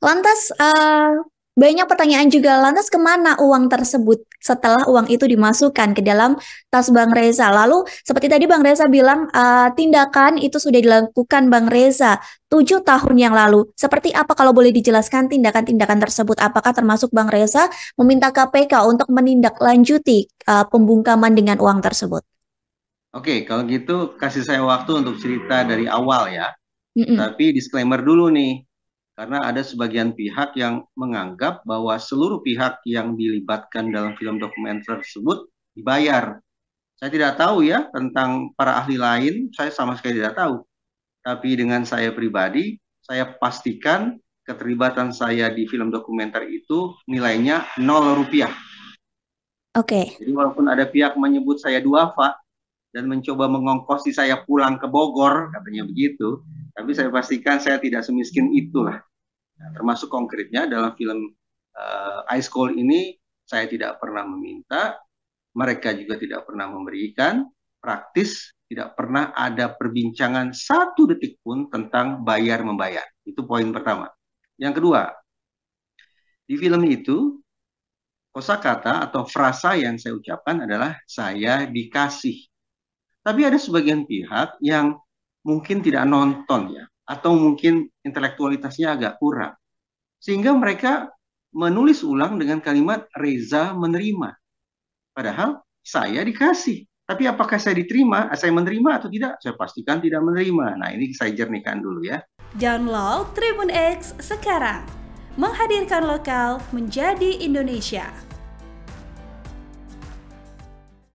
Lantas uh, banyak pertanyaan juga, lantas kemana uang tersebut setelah uang itu dimasukkan ke dalam tas Bang Reza? Lalu seperti tadi Bang Reza bilang, uh, tindakan itu sudah dilakukan Bang Reza tujuh tahun yang lalu. Seperti apa kalau boleh dijelaskan tindakan-tindakan tersebut? Apakah termasuk Bang Reza meminta KPK untuk menindaklanjuti uh, pembungkaman dengan uang tersebut? Oke, kalau gitu kasih saya waktu untuk cerita dari awal ya. Mm -mm. Tapi disclaimer dulu nih, karena ada sebagian pihak yang menganggap bahwa seluruh pihak yang dilibatkan dalam film dokumenter tersebut dibayar. Saya tidak tahu ya tentang para ahli lain, saya sama sekali tidak tahu. Tapi dengan saya pribadi, saya pastikan keterlibatan saya di film dokumenter itu nilainya nol rupiah. Oke. Okay. Jadi walaupun ada pihak menyebut saya duafa dan mencoba mengongkosi saya pulang ke Bogor, katanya begitu, tapi saya pastikan saya tidak semiskin itulah. Nah, termasuk konkretnya dalam film uh, Ice Cold ini saya tidak pernah meminta, mereka juga tidak pernah memberikan, praktis tidak pernah ada perbincangan satu detik pun tentang bayar membayar. Itu poin pertama. Yang kedua, di film itu kosakata atau frasa yang saya ucapkan adalah saya dikasih. Tapi ada sebagian pihak yang mungkin tidak nonton ya atau mungkin intelektualitasnya agak kurang sehingga mereka menulis ulang dengan kalimat Reza menerima padahal saya dikasih tapi apakah saya diterima, saya menerima atau tidak? Saya pastikan tidak menerima. Nah ini saya jernihkan dulu ya. Download Tribun X sekarang. Menghadirkan lokal menjadi Indonesia.